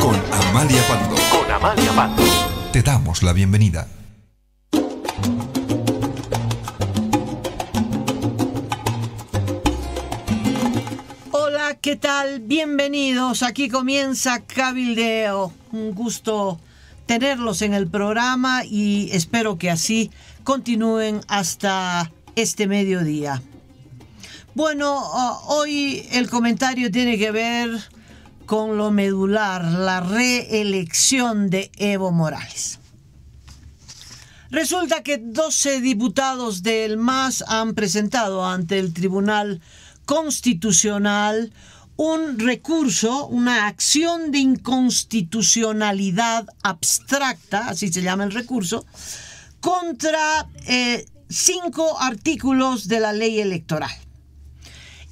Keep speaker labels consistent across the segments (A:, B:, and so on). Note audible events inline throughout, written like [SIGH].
A: Con Amalia Pando. Con Amalia Pando. Te damos la bienvenida. Hola, ¿qué tal? Bienvenidos. Aquí comienza Cabildeo. Un gusto tenerlos en el programa y espero que así continúen hasta este mediodía. Bueno, hoy el comentario tiene que ver con lo medular, la reelección de Evo Morales. Resulta que 12 diputados del MAS han presentado ante el Tribunal Constitucional un recurso, una acción de inconstitucionalidad abstracta, así se llama el recurso, contra eh, cinco artículos de la ley electoral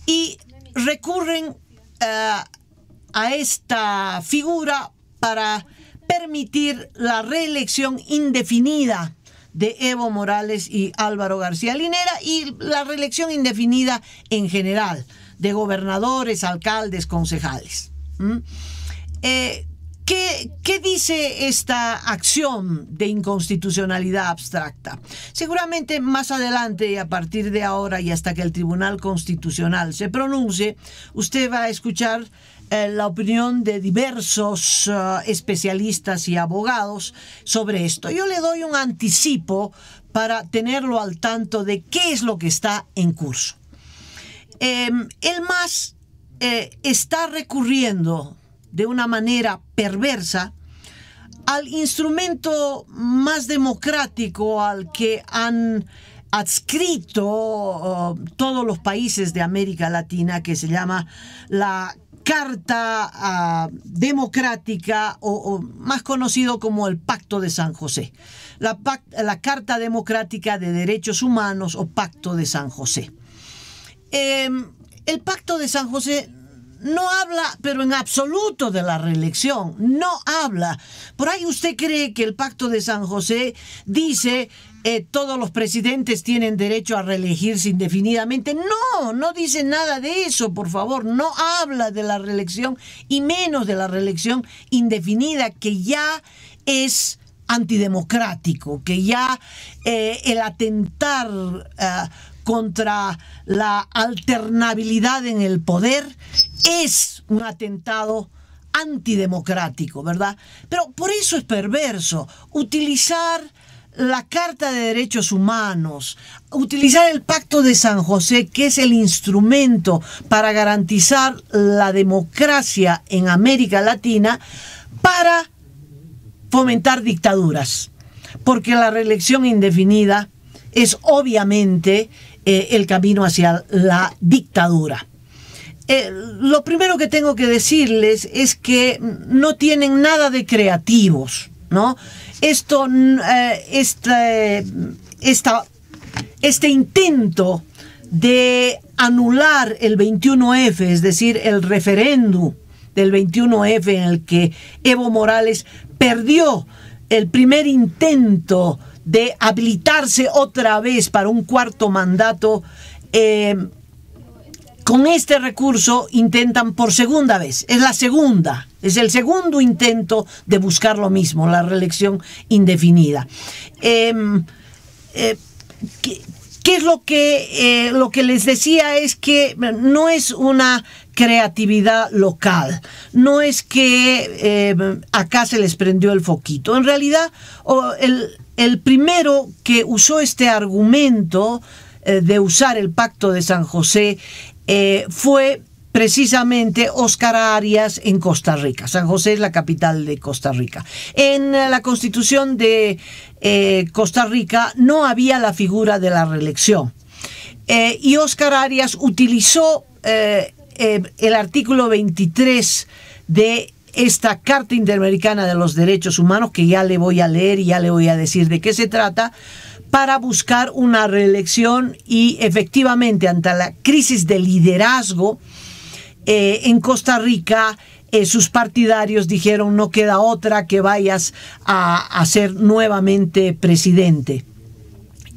A: y recurren eh, a esta figura para permitir la reelección indefinida de Evo Morales y Álvaro García Linera y la reelección indefinida en general de gobernadores, alcaldes, concejales. ¿Mm? Eh, ¿Qué, dice esta acción de inconstitucionalidad abstracta? Seguramente más adelante, y a partir de ahora y hasta que el Tribunal Constitucional se pronuncie, usted va a escuchar eh, la opinión de diversos eh, especialistas y abogados sobre esto. Yo le doy un anticipo para tenerlo al tanto de qué es lo que está en curso. Em, el MAS eh, está recurriendo de una manera perversa al instrumento más democrático al que han adscrito oh, todos los países de América Latina, que se llama la Carta ah, Democrática, o, más conocido como el Pacto de San José. La, Carta Democrática de Derechos Humanos o Pacto de San José. Em, el Pacto de San José no habla, pero en absoluto de la reelección, no habla. Por ahí usted cree que el pacto de San José dice eh, todos los presidentes tienen derecho a reelegirse indefinidamente. No, no dice nada de eso, por favor. No habla de la reelección y menos de la reelección indefinida, que ya es antidemocrático, que ya eh, el atentar ah, contra la alternabilidad en el poder es un atentado antidemocrático, ¿verdad? Pero por eso es perverso utilizar la Carta de Derechos Humanos, utilizar el Pacto de San José, que es el instrumento para garantizar la democracia en América Latina, para fomentar dictaduras. Porque la reelección indefinida es obviamente eh, el camino hacia la dictadura. Eh, lo primero que tengo que decirles es que no tienen nada de creativos, ¿no? Esto, este, este intento de anular el 21F, es decir, el referéndum del 21F en el que Evo Morales perdió el primer intento de habilitarse otra vez para un cuarto mandato, eh, con este recurso intentan por segunda vez, es la segunda, es el segundo intento de buscar lo mismo, la reelección indefinida. Em, eh, ¿Qué es lo que, eh, lo que les decía? Es que no es una creatividad local. No es que eh, acá se les prendió el foquito. En realidad, el, primero que usó este argumento eh, de usar el pacto de San José fue precisamente Oscar Arias en Costa Rica. San José es la capital de Costa Rica. En eh, la constitución de eh, Costa Rica no había la figura de la reelección. Eh, y Oscar Arias utilizó el artículo 23 de esta Carta Interamericana de los Derechos Humanos, que ya le voy a leer y ya le voy a decir de qué se trata, para buscar una reelección y efectivamente ante la crisis de liderazgo eh, en Costa Rica eh, sus partidarios dijeron no queda otra que vayas a, ser nuevamente presidente.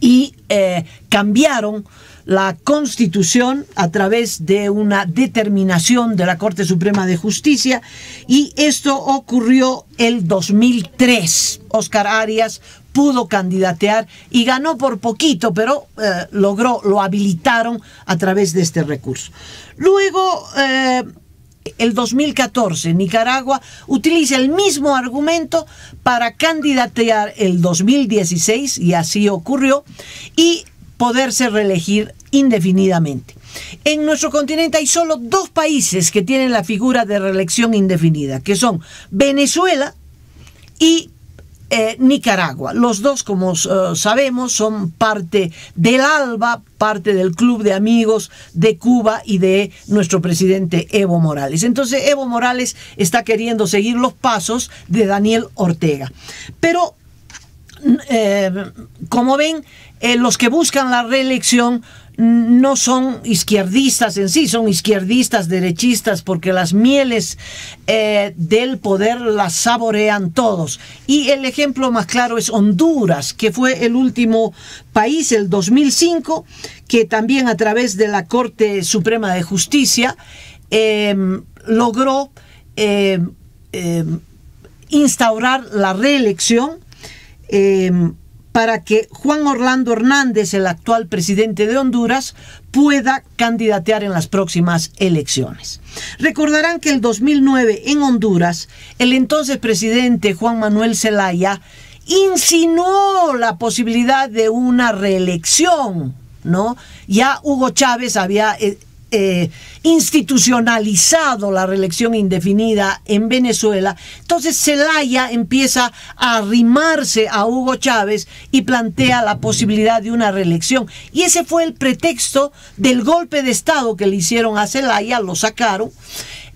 A: Y eh, cambiaron la constitución a través de una determinación de la Corte Suprema de Justicia y esto ocurrió el 2003. Oscar Arias pudo candidatear y ganó por poquito, pero eh, logró, lo habilitaron a través de este recurso. Luego, eh, el 2014, Nicaragua utiliza el mismo argumento para candidatear el 2016, y así ocurrió, y poderse reelegir indefinidamente. En nuestro continente hay solo dos países que tienen la figura de reelección indefinida, que son Venezuela y eh, Nicaragua. Los dos, como eh, sabemos, son parte del ALBA, parte del Club de Amigos de Cuba y de nuestro presidente Evo Morales. Entonces, Evo Morales está queriendo seguir los pasos de Daniel Ortega. Pero, eh, como ven, los que buscan la reelección no son izquierdistas en sí, son izquierdistas, derechistas, porque las mieles eh, del poder las saborean todos. Y el ejemplo más claro es Honduras, que fue el último país, el 2005, que también a través de la Corte Suprema de Justicia em, logró em, em, instaurar la reelección para que Juan Orlando Hernández, el actual presidente de Honduras, pueda candidatear en las próximas elecciones. Recordarán que el 2009 en Honduras, el entonces presidente Juan Manuel Zelaya insinuó la posibilidad de una reelección, ¿no? Ya Hugo Chávez había eh, eh, institucionalizado la reelección indefinida en Venezuela, entonces Zelaya empieza a arrimarse a Hugo Chávez y plantea la posibilidad de una reelección. Y ese fue el pretexto del golpe de Estado que le hicieron a Zelaya, lo sacaron,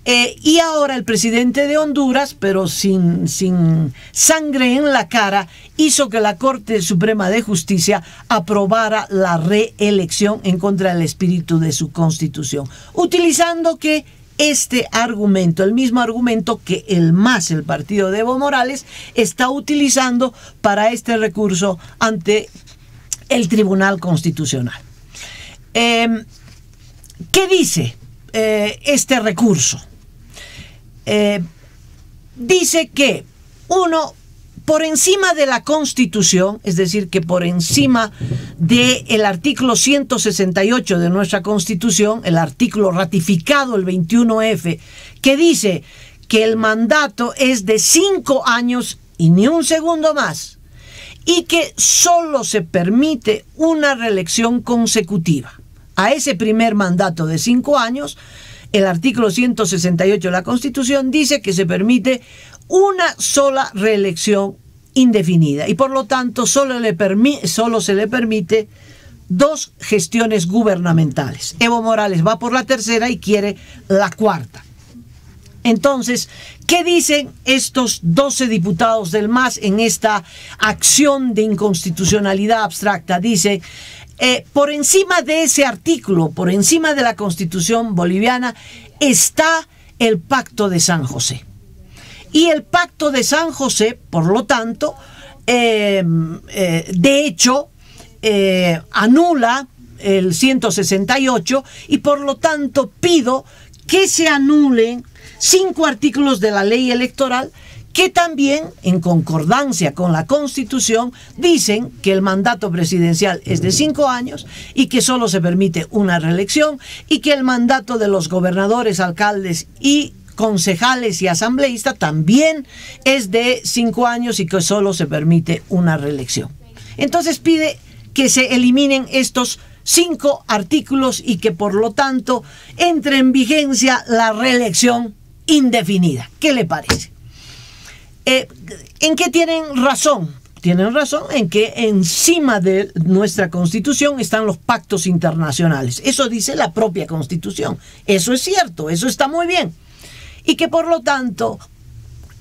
A: eh, y ahora el presidente de Honduras, pero sin, sin sangre en la cara, hizo que la Corte Suprema de Justicia aprobara la reelección en contra del espíritu de su constitución, utilizando que este argumento, el mismo argumento que el más el partido de Evo Morales, está utilizando para este recurso ante el Tribunal Constitucional. Em, ¿Qué dice eh, este recurso? Eh, dice que uno, por encima de la Constitución, es decir, que por encima del el artículo 168 de nuestra Constitución, el artículo ratificado, el 21F, que dice que el mandato es de cinco años y ni un segundo más, y que solo se permite una reelección consecutiva. A ese primer mandato de cinco años el artículo 168 de la Constitución dice que se permite una sola reelección indefinida y por lo tanto solo, se le permite dos gestiones gubernamentales. Evo Morales va por la tercera y quiere la cuarta. Entonces, ¿qué dicen estos 12 diputados del MAS en esta acción de inconstitucionalidad abstracta? Dice, eh, por encima de ese artículo, por encima de la constitución boliviana, está el pacto de San José. Y el pacto de San José, por lo tanto, em, eh, de hecho, eh, anula el 168 y por lo tanto pido que se anulen cinco artículos de la ley electoral que también, en concordancia con la Constitución, dicen que el mandato presidencial es de cinco años y que solo se permite una reelección y que el mandato de los gobernadores, alcaldes y concejales y asambleístas también es de cinco años y que solo se permite una reelección. Entonces pide que se eliminen estos cinco artículos y que por lo tanto entre en vigencia la reelección indefinida. ¿Qué le parece? Eh, ¿En qué tienen razón? Tienen razón en que encima de nuestra constitución están los pactos internacionales. Eso dice la propia constitución. Eso es cierto, eso está muy bien. Y que por lo tanto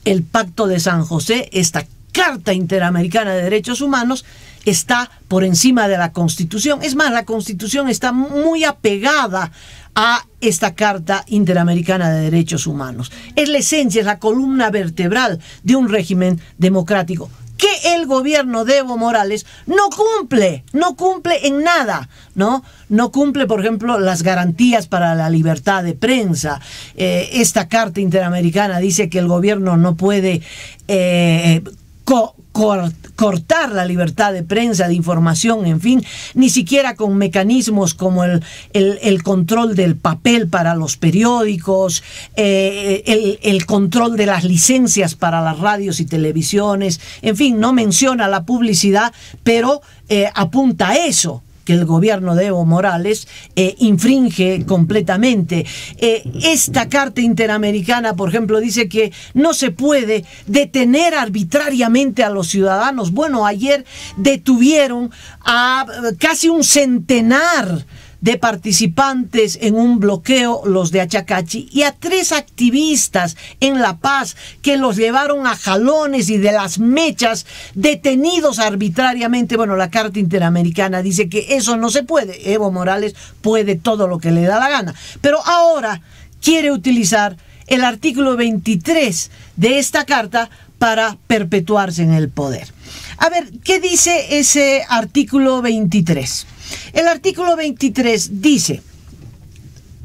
A: el pacto de San José, esta Carta Interamericana de Derechos Humanos, está por encima de la Constitución. Es más, la Constitución está muy apegada a esta Carta Interamericana de Derechos Humanos. Es la esencia, es la columna vertebral de un régimen democrático que el gobierno de Evo Morales no cumple, no cumple en nada, ¿no? No cumple, por ejemplo, las garantías para la libertad de prensa. Eh, esta Carta Interamericana dice que el gobierno no puede eh, cortar la libertad de prensa, de información, en fin, ni siquiera con mecanismos como el, el, control del papel para los periódicos, eh, el, control de las licencias para las radios y televisiones, en fin, no menciona la publicidad, pero eh, apunta a eso que el gobierno de Evo Morales eh, infringe completamente. Eh, esta Carta Interamericana, por ejemplo, dice que no se puede detener arbitrariamente a los ciudadanos. Bueno, ayer detuvieron a eh, casi un centenar de participantes en un bloqueo, los de Achacachi, y a tres activistas en La Paz que los llevaron a jalones y de las mechas, detenidos arbitrariamente. Bueno, la Carta Interamericana dice que eso no se puede. Evo Morales puede todo lo que le da la gana. Pero ahora quiere utilizar el artículo 23 de esta carta para perpetuarse en el poder. A ver, ¿qué dice ese artículo 23? El artículo 23 dice,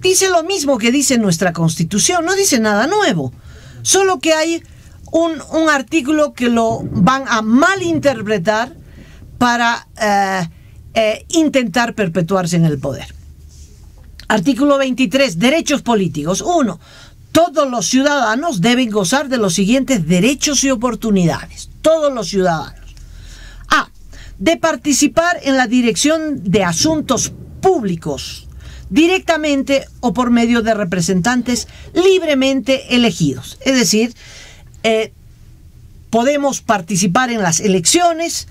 A: dice lo mismo que dice nuestra constitución, no dice nada nuevo, solo que hay un, artículo que lo van a malinterpretar para eh, eh, intentar perpetuarse en el poder. Artículo 23, derechos políticos. Uno, Todos los ciudadanos deben gozar de los siguientes derechos y oportunidades. Todos los ciudadanos de participar en la dirección de asuntos públicos, directamente o por medio de representantes libremente elegidos. Es decir, eh, podemos participar en las elecciones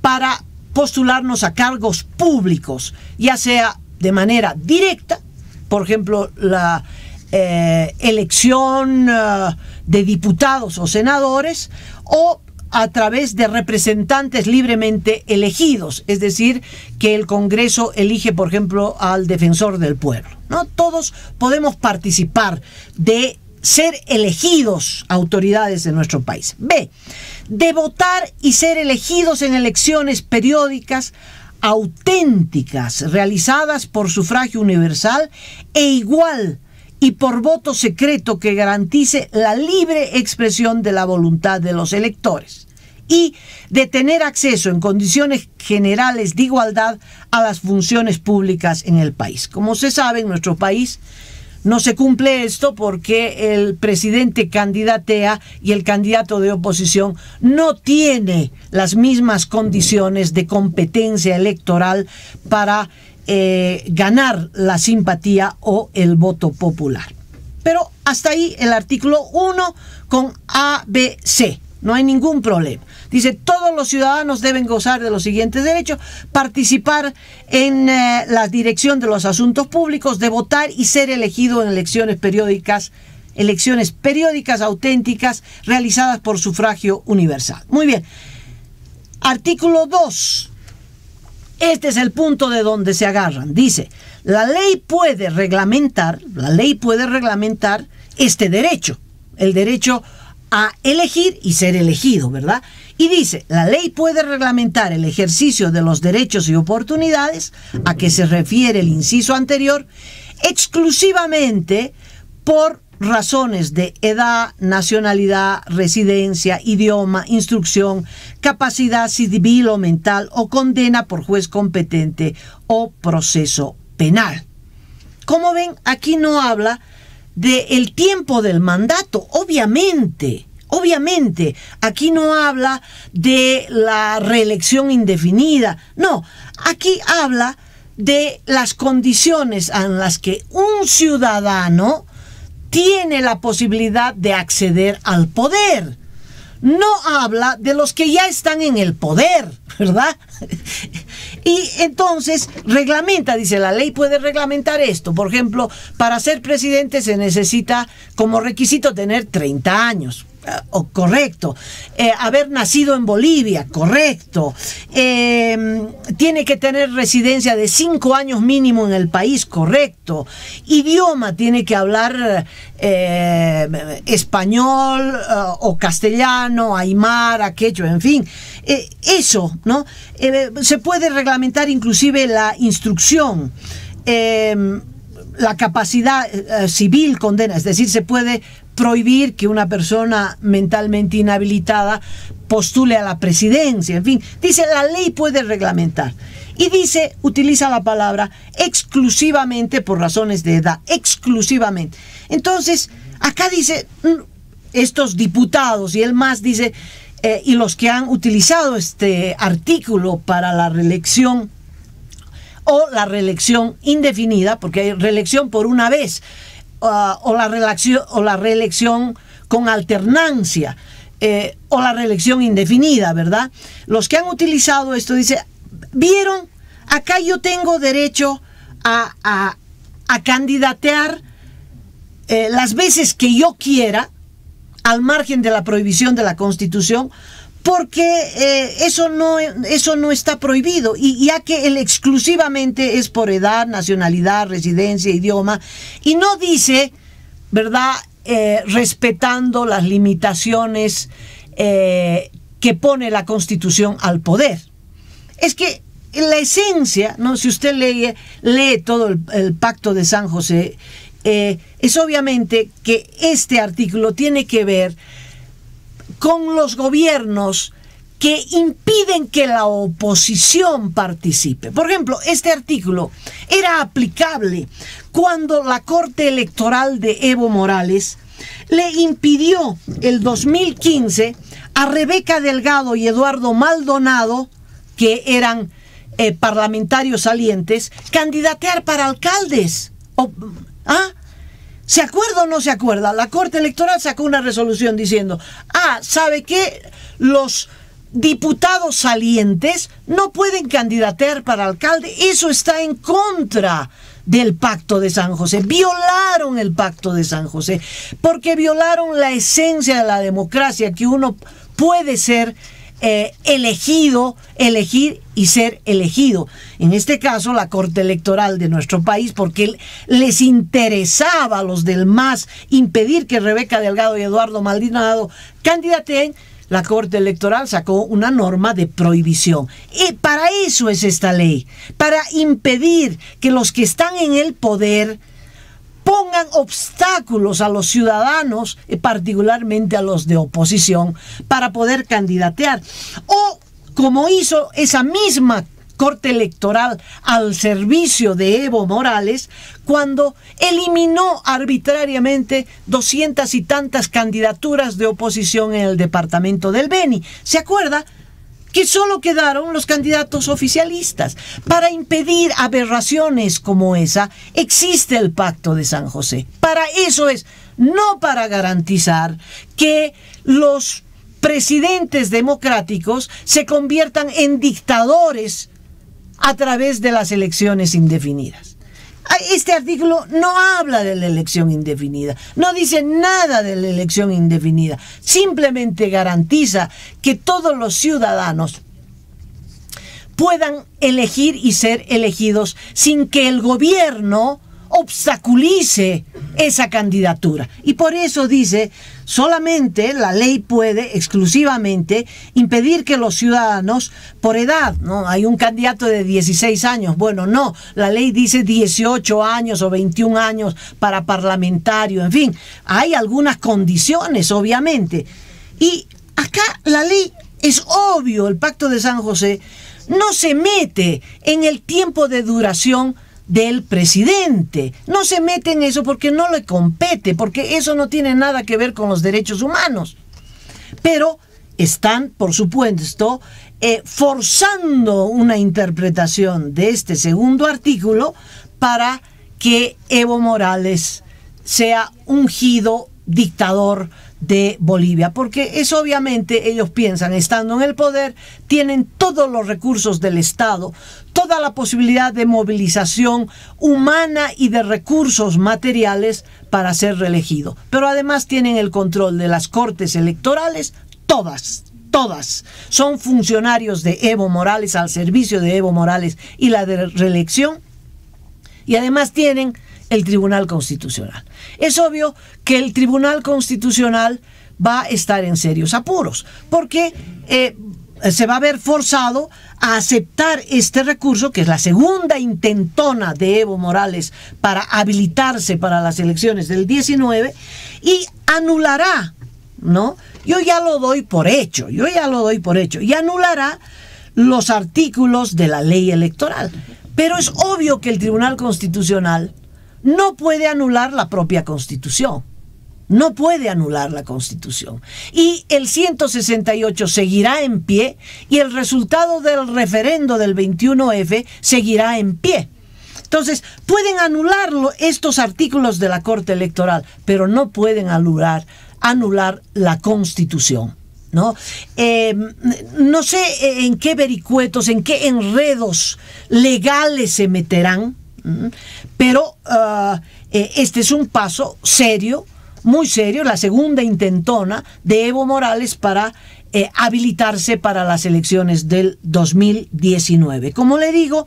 A: para postularnos a cargos públicos, ya sea de manera directa, por ejemplo, la eh, elección eh, de diputados o senadores, o a través de representantes libremente elegidos, es decir, que el Congreso elige, por ejemplo, al defensor del pueblo. ¿no? Todos podemos participar de ser elegidos autoridades de nuestro país. B, de votar y ser elegidos en elecciones periódicas auténticas, realizadas por sufragio universal e igual y por voto secreto que garantice la libre expresión de la voluntad de los electores y de tener acceso en condiciones generales de igualdad a las funciones públicas en el país. Como se sabe, en nuestro país no se cumple esto porque el presidente candidatea y el candidato de oposición no tiene las mismas condiciones de competencia electoral para eh, ganar la simpatía o el voto popular. Pero hasta ahí el artículo 1 con ABC. No hay ningún problema. Dice, todos los ciudadanos deben gozar de los siguientes derechos, participar en eh, la dirección de los asuntos públicos, de votar y ser elegido en elecciones periódicas, elecciones periódicas auténticas realizadas por sufragio universal. Muy bien. Artículo 2. Este es el punto de donde se agarran. Dice, la ley puede reglamentar, la ley puede reglamentar este derecho, el derecho a elegir y ser elegido, ¿verdad? Y dice, la ley puede reglamentar el ejercicio de los derechos y oportunidades a que se refiere el inciso anterior exclusivamente por razones de edad, nacionalidad, residencia, idioma, instrucción, capacidad civil o mental o condena por juez competente o proceso penal. Como ven, aquí no habla del el tiempo del mandato, obviamente. Obviamente, aquí no habla de la reelección indefinida, no, aquí habla de las condiciones en las que un ciudadano tiene la posibilidad de acceder al poder. No habla de los que ya están en el poder, ¿verdad? [LAUGHS] Y entonces reglamenta, dice, la ley puede reglamentar esto. Por ejemplo, para ser presidente se necesita como requisito tener 30 años. Eh, correcto. Eh, haber nacido en Bolivia, correcto. Em, tiene que tener residencia de cinco años mínimo en el país, correcto. Idioma tiene que hablar eh, español o castellano, aymara, aquello, en fin. eso, ¿no? se puede reglamentar inclusive la instrucción em, la capacidad civil condena, es decir, se puede prohibir que una persona mentalmente inhabilitada postule a la presidencia, en fin, dice la ley puede reglamentar. Y dice, utiliza la palabra exclusivamente por razones de edad, exclusivamente. Entonces, acá dice, mm, estos diputados y el más dice, eh, y los que han utilizado este artículo para la reelección o la reelección indefinida, porque hay reelección por una vez, Ah, o, la o la reelección con alternancia eh, o la reelección indefinida, ¿verdad? Los que han utilizado esto, dice, vieron, acá yo tengo derecho a, candidatear eh, las veces que yo quiera, al margen de la prohibición de la Constitución, porque eh, eso, no, eso no está prohibido, y ya que él exclusivamente es por edad, nacionalidad, residencia, idioma, y no dice, ¿verdad?, eh, respetando las limitaciones eh, que pone la Constitución al poder. Es que la esencia, ¿no? si usted lee, lee todo el, pacto de San José, es obviamente que este artículo tiene que ver con los gobiernos que impiden que la oposición participe. Por ejemplo, este artículo era aplicable cuando la Corte Electoral de Evo Morales le impidió el 2015 a Rebeca Delgado y Eduardo Maldonado, que eran eh, parlamentarios salientes, candidatear para alcaldes. ¿ah? ¿Se acuerda o no se acuerda? La Corte Electoral sacó una resolución diciendo, ah, ¿sabe qué? Los diputados salientes no pueden candidatear para alcalde. Eso está en contra del pacto de San José. Violaron el pacto de San José porque violaron la esencia de la democracia que uno puede ser eh, elegido, elegir y ser elegido. En este caso, la Corte Electoral de nuestro país, porque les interesaba a los del MAS impedir que Rebeca Delgado y Eduardo Maldinado candidaten, la Corte Electoral sacó una norma de prohibición. Y para eso es esta ley, para impedir que los que están en el poder pongan obstáculos a los ciudadanos, eh, particularmente a los de oposición, para poder candidatear. O como hizo esa misma Corte Electoral al servicio de Evo Morales cuando eliminó arbitrariamente doscientas y tantas candidaturas de oposición en el departamento del Beni. ¿Se acuerda? que solo quedaron los candidatos oficialistas. Para impedir aberraciones como esa, existe el pacto de San José. Para eso es, no para garantizar que los presidentes democráticos se conviertan en dictadores a través de las elecciones indefinidas. Este artículo no habla de la elección indefinida, no dice nada de la elección indefinida, simplemente garantiza que todos los ciudadanos puedan elegir y ser elegidos sin que el gobierno obstaculice esa candidatura. Y por eso dice, Solamente la ley puede exclusivamente impedir que los ciudadanos por edad, ¿no? Hay un candidato de 16 años. Bueno, no, la ley dice 18 años o 21 años para parlamentario, en fin, hay algunas condiciones, obviamente. Y acá la ley es obvio, el pacto de San José no se mete en el tiempo de duración del presidente. No se mete en eso porque no le compete, porque eso no tiene nada que ver con los derechos humanos. Pero están, por supuesto, eh, forzando una interpretación de este segundo artículo para que Evo Morales sea ungido dictador de Bolivia, porque es obviamente ellos piensan, estando en el poder, tienen todos los recursos del Estado, toda la posibilidad de movilización humana y de recursos materiales para ser reelegido. Pero además tienen el control de las cortes electorales, todas, todas son funcionarios de Evo Morales, al servicio de Evo Morales y la de reelección, y además tienen el Tribunal Constitucional. Es obvio que el Tribunal Constitucional va a estar en serios apuros, porque eh, se va a ver forzado a aceptar este recurso, que es la segunda intentona de Evo Morales para habilitarse para las elecciones del 19, y anulará, ¿no? Yo ya lo doy por hecho, yo ya lo doy por hecho, y anulará los artículos de la ley electoral. Pero es obvio que el Tribunal Constitucional no puede anular la propia constitución. No puede anular la constitución. Y el 168 seguirá en pie y el resultado del referendo del 21F seguirá en pie. Entonces, pueden anular estos artículos de la Corte Electoral, pero no pueden anular, anular la Constitución. ¿No? Em, no sé en qué vericuetos, en qué enredos legales se meterán pero ah, eh, este es un paso serio, muy serio, la segunda intentona de Evo Morales para eh, habilitarse para las elecciones del 2019. Como le digo,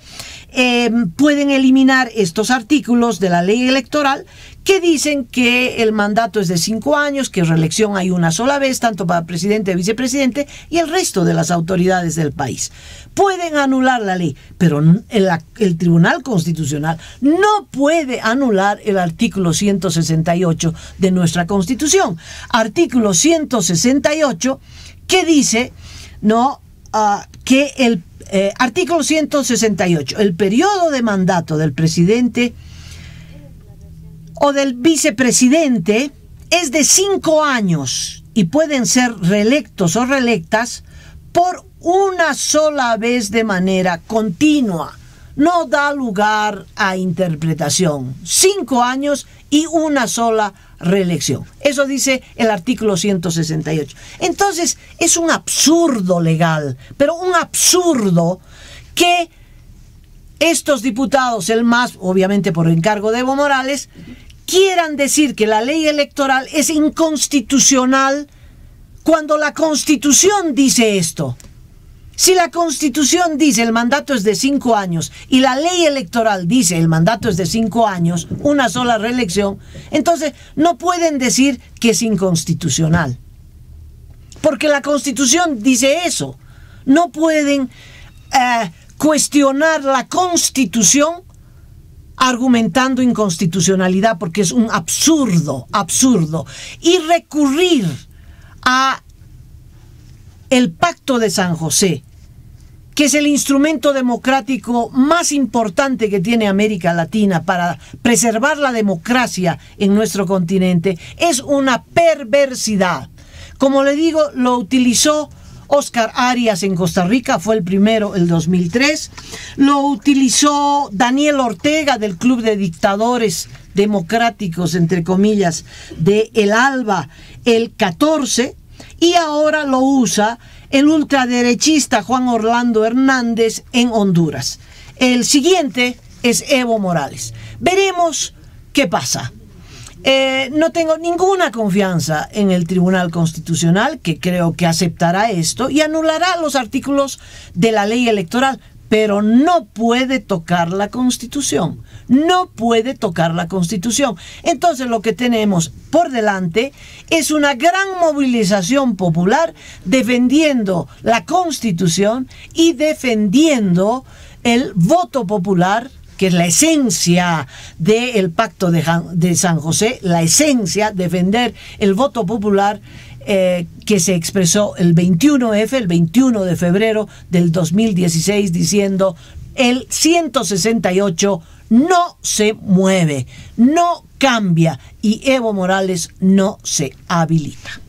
A: eh, pueden eliminar estos artículos de la ley electoral que dicen que el mandato es de cinco años, que reelección hay una sola vez, tanto para presidente, vicepresidente y el resto de las autoridades del país. Pueden anular la ley, pero el, Tribunal Constitucional no puede anular el artículo 168 de nuestra Constitución. Artículo 168 que dice, ¿no? Ah, que el eh, artículo 168, el periodo de mandato del presidente o del vicepresidente es de cinco años y pueden ser reelectos o reelectas por una sola vez de manera continua. No da lugar a interpretación. Cinco años y una sola reelección. Eso dice el artículo 168. Entonces, es un absurdo legal, pero un absurdo que estos diputados, el más, obviamente por encargo de Evo Morales, quieran decir que la ley electoral es inconstitucional cuando la constitución dice esto. Si la constitución dice el mandato es de cinco años y la ley electoral dice el mandato es de cinco años, una sola reelección, entonces no pueden decir que es inconstitucional. Porque la constitución dice eso. No pueden eh, cuestionar la constitución argumentando inconstitucionalidad porque es un absurdo, absurdo. Y recurrir a el pacto de San José, que es el instrumento democrático más importante que tiene América Latina para preservar la democracia en nuestro continente, es una perversidad. Como le digo, lo utilizó Oscar Arias en Costa Rica fue el primero, el 2003. Lo utilizó Daniel Ortega del Club de Dictadores Democráticos, entre comillas, de El Alba, el 14. Y ahora lo usa el ultraderechista Juan Orlando Hernández en Honduras. El siguiente es Evo Morales. Veremos qué pasa. Eh, no tengo ninguna confianza en el Tribunal Constitucional, que creo que aceptará esto y anulará los artículos de la ley electoral, pero no puede tocar la Constitución. No puede tocar la Constitución. Entonces lo que tenemos por delante es una gran movilización popular defendiendo la Constitución y defendiendo el voto popular que es la esencia del pacto de, San José, la esencia, defender el voto popular. Eh, que se expresó el 21F, el 21 de febrero del 2016, diciendo el 168 no se mueve, no cambia y Evo Morales no se habilita.